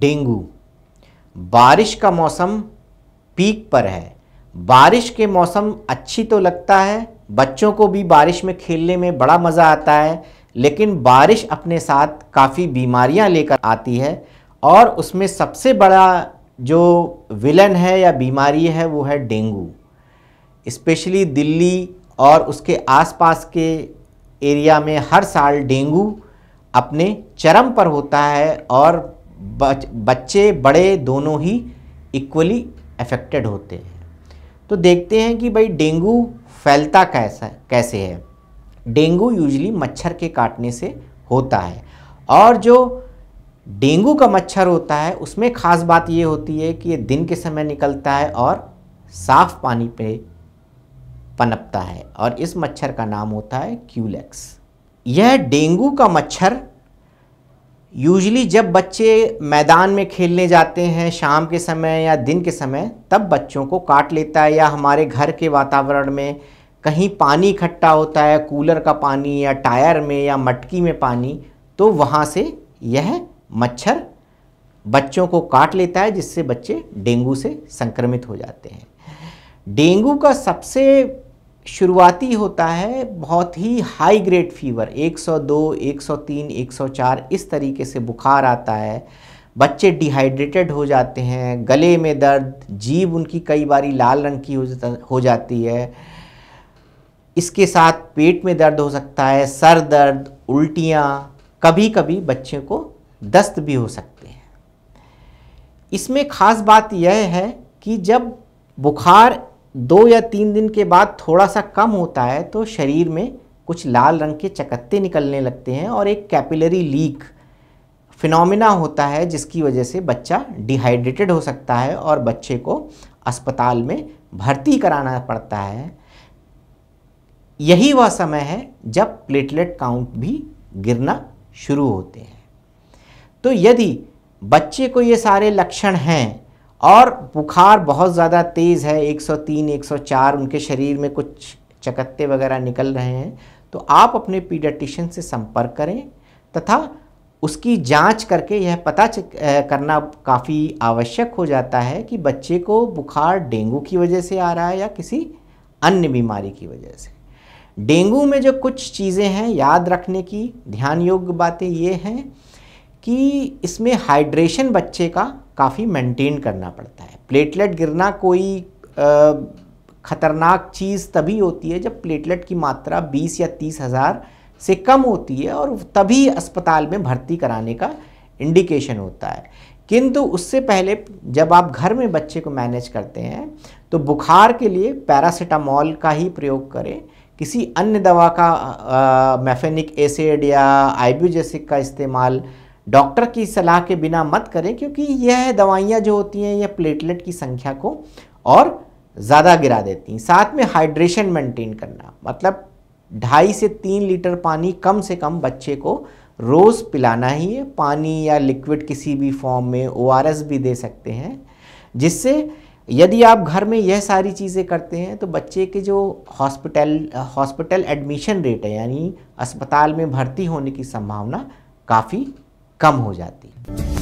dengue बारिश का मौसम पीक पर है बारिश के मौसम अच्छी तो लगता है बच्चों को भी बारिश में खेलने में बड़ा मज़ा आता है लेकिन बारिश अपने साथ काफ़ी बीमारियां लेकर आती है और उसमें सबसे बड़ा जो विलन है या बीमारी है वो है डेंगू स्पेशली दिल्ली और उसके आसपास के एरिया में हर साल डेंगू अपने चरम पर होता है और बच, बच्चे बड़े दोनों ही इक्वली अफेक्टेड होते हैं तो देखते हैं कि भाई डेंगू फैलता कैसा कैसे है डेंगू यूजली मच्छर के काटने से होता है और जो डेंगू का मच्छर होता है उसमें ख़ास बात ये होती है कि ये दिन के समय निकलता है और साफ पानी पे पनपता है और इस मच्छर का नाम होता है क्यूलेक्स यह डेंगू का मच्छर यूजली जब बच्चे मैदान में खेलने जाते हैं शाम के समय या दिन के समय तब बच्चों को काट लेता है या हमारे घर के वातावरण में कहीं पानी इकट्ठा होता है कूलर का पानी या टायर में या मटकी में पानी तो वहाँ से यह मच्छर बच्चों को काट लेता है जिससे बच्चे डेंगू से संक्रमित हो जाते हैं डेंगू का सबसे शुरुआती होता है बहुत ही हाई ग्रेड फीवर 102, 103, 104 इस तरीके से बुखार आता है बच्चे डिहाइड्रेटेड हो जाते हैं गले में दर्द जीभ उनकी कई बारी लाल रंग की हो जाती है इसके साथ पेट में दर्द हो सकता है सर दर्द उल्टियाँ कभी कभी बच्चे को दस्त भी हो सकते हैं इसमें ख़ास बात यह है कि जब बुखार दो या तीन दिन के बाद थोड़ा सा कम होता है तो शरीर में कुछ लाल रंग के चकत्ते निकलने लगते हैं और एक कैपिलरी लीक फिनोमिना होता है जिसकी वजह से बच्चा डिहाइड्रेटेड हो सकता है और बच्चे को अस्पताल में भर्ती कराना पड़ता है यही वह समय है जब प्लेटलेट काउंट भी गिरना शुरू होते हैं तो यदि बच्चे को ये सारे लक्षण हैं और बुखार बहुत ज़्यादा तेज़ है 103, 104 उनके शरीर में कुछ चकत्ते वगैरह निकल रहे हैं तो आप अपने पीडियाटिशियन से संपर्क करें तथा उसकी जांच करके यह पता करना काफ़ी आवश्यक हो जाता है कि बच्चे को बुखार डेंगू की वजह से आ रहा है या किसी अन्य बीमारी की वजह से डेंगू में जो कुछ चीज़ें हैं याद रखने की ध्यान योग्य बातें ये हैं कि इसमें हाइड्रेशन बच्चे का काफ़ी मेंटेन करना पड़ता है प्लेटलेट गिरना कोई ख़तरनाक चीज़ तभी होती है जब प्लेटलेट की मात्रा 20 या तीस हज़ार से कम होती है और तभी अस्पताल में भर्ती कराने का इंडिकेशन होता है किंतु उससे पहले जब आप घर में बच्चे को मैनेज करते हैं तो बुखार के लिए पैरासीटामॉल का ही प्रयोग करें किसी अन्य दवा का मैफेनिक एसिड या आइब्यूजेसिक का इस्तेमाल डॉक्टर की सलाह के बिना मत करें क्योंकि यह दवाइयाँ जो होती हैं यह प्लेटलेट की संख्या को और ज़्यादा गिरा देती हैं साथ में हाइड्रेशन मेंटेन करना मतलब ढाई से तीन लीटर पानी कम से कम बच्चे को रोज़ पिलाना ही है पानी या लिक्विड किसी भी फॉर्म में ओ भी दे सकते हैं जिससे यदि आप घर में यह सारी चीज़ें करते हैं तो बच्चे के जो हॉस्पिटल हॉस्पिटल एडमिशन रेट है यानी अस्पताल में भर्ती होने की संभावना काफ़ी कम हो जाती